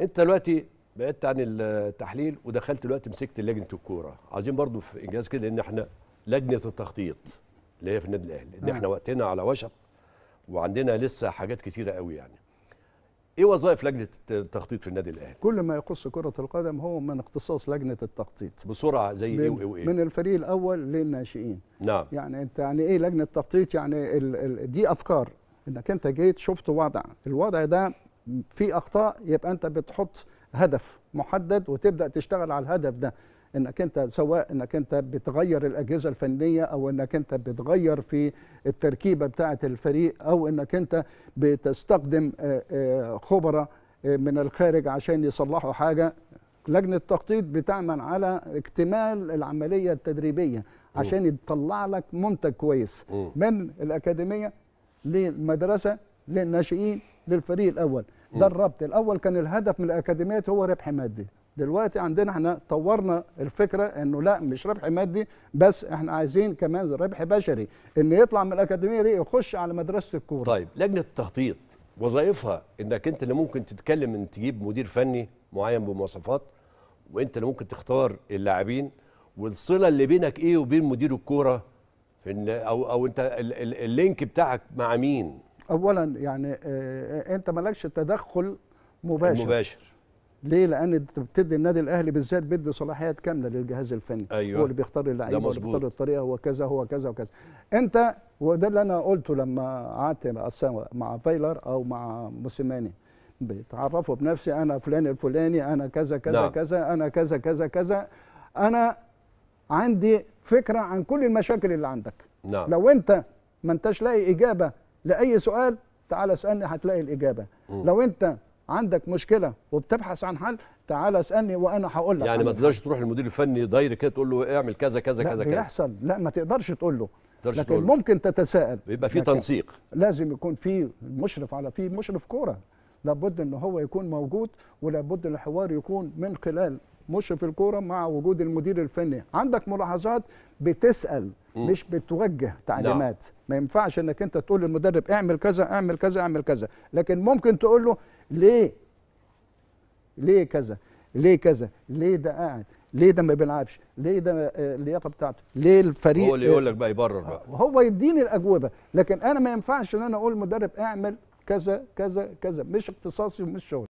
انت دلوقتي بعدت عن التحليل ودخلت دلوقتي مسكت لجنه الكوره عايزين برضو في انجاز كده ان احنا لجنه التخطيط اللي هي في النادي الاهلي ان احنا نعم. وقتنا على وشك وعندنا لسه حاجات كتيره قوي يعني ايه وظائف لجنه التخطيط في النادي الاهلي كل ما يخص كره القدم هو من اختصاص لجنه التخطيط بسرعه زي ايه وايه وإيه؟ من الفريق الاول للناشئين نعم يعني انت يعني ايه لجنه التخطيط يعني ال ال دي افكار انك انت جيت شفت وضع الوضع ده في اخطاء يبقى انت بتحط هدف محدد وتبدا تشتغل على الهدف ده انك انت سواء انك انت بتغير الاجهزه الفنيه او انك انت بتغير في التركيبه بتاعه الفريق او انك انت بتستخدم آه، آه، خبراء آه، من الخارج عشان يصلحوا حاجه لجنه التخطيط بتعمل على اكتمال العمليه التدريبيه عشان يطلع لك منتج كويس من الاكاديميه للمدرسه للناشئين للفريق الاول ده الربط الاول كان الهدف من الاكاديميات هو ربح مادي دلوقتي عندنا احنا طورنا الفكره انه لا مش ربح مادي بس احنا عايزين كمان ربح بشري ان يطلع من الاكاديميه دي يخش على مدرسه الكوره طيب لجنه التخطيط وظائفها انك انت اللي ممكن تتكلم ان تجيب مدير فني معين بمواصفات وانت اللي ممكن تختار اللاعبين والصله اللي بينك ايه وبين مدير الكوره في او او انت اللينك بتاعك مع مين اولا يعني آه، آه، انت مالكش تدخل مباشر مباشر ليه؟ لأن أنت بتدي النادي الأهلي بالذات بيدي صلاحيات كاملة للجهاز الفني أيوة. هو اللي بيختار اللعيبة هو بيختار الطريقة هو كذا هو كذا وكذا أنت وده اللي أنا قلته لما قعدت مع فايلر أو مع موسيماني بيتعرفوا بنفسي أنا فلان الفلاني أنا كذا كذا نعم. كذا أنا كذا كذا كذا أنا عندي فكرة عن كل المشاكل اللي عندك نعم. لو أنت ما أنتش لاقي إجابة لاي سؤال تعال اسالني هتلاقي الاجابه م. لو انت عندك مشكله وبتبحث عن حل تعال اسالني وانا هقول لك يعني ما تقدرش تروح للمدير الفني داير كده تقول له اعمل كذا كذا كذا كذا بيحصل لا ما تقدرش تقول له لكن تقوله. ممكن تتساءل يبقى في تنسيق لازم يكون في مشرف على في مشرف كوره لابد ان هو يكون موجود ولابد الحوار يكون من خلال مشرف الكوره مع وجود المدير الفني عندك ملاحظات بتسال مش بتوجه تعليمات لا. نعم. ما ينفعش انك انت تقول للمدرب اعمل كذا اعمل كذا اعمل كذا لكن ممكن تقول له ليه ليه كذا ليه كذا ليه ده قاعد ليه ده ما بيلعبش ليه ده آه، اللياقه بتاعته ليه الفريق هو اللي يقول آه، لك بقى يبرر بقى آه، هو يديني الاجوبه لكن انا ما ينفعش ان انا اقول للمدرب اعمل كذا كذا كذا مش اختصاصي ومش شغل